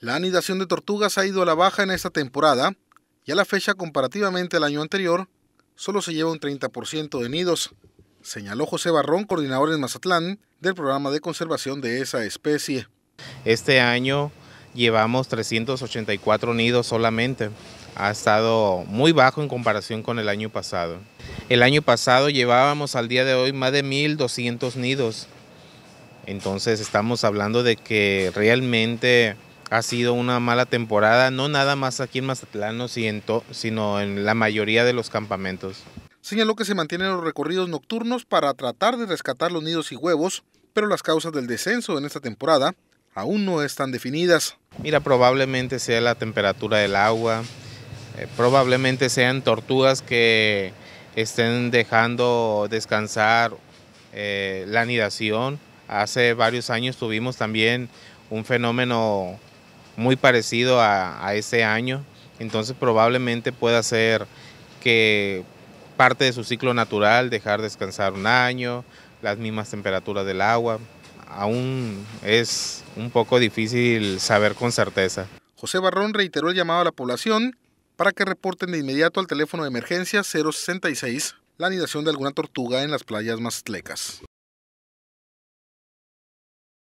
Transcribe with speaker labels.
Speaker 1: La anidación de tortugas ha ido a la baja en esta temporada y a la fecha comparativamente al año anterior solo se lleva un 30% de nidos, señaló José Barrón, coordinador en Mazatlán del programa de conservación de esa especie.
Speaker 2: Este año llevamos 384 nidos solamente. Ha estado muy bajo en comparación con el año pasado. El año pasado llevábamos al día de hoy más de 1.200 nidos. Entonces estamos hablando de que realmente ha sido una mala temporada, no nada más aquí en Mazatlán, sino en la mayoría de los campamentos.
Speaker 1: Señaló que se mantienen los recorridos nocturnos para tratar de rescatar los nidos y huevos, pero las causas del descenso en esta temporada aún no están definidas. Mira, probablemente sea la temperatura del agua, eh, probablemente sean
Speaker 2: tortugas que estén dejando descansar eh, la nidación. Hace varios años tuvimos también un fenómeno muy parecido a, ese año, entonces probablemente pueda ser que parte de su ciclo natural, dejar descansar un año, las mismas temperaturas del agua. Aún es un poco difícil saber con certeza.
Speaker 1: José Barrón reiteró el llamado a la población para que reporten de inmediato al teléfono de emergencia 066 la anidación de alguna tortuga en las playas más mazatlecas.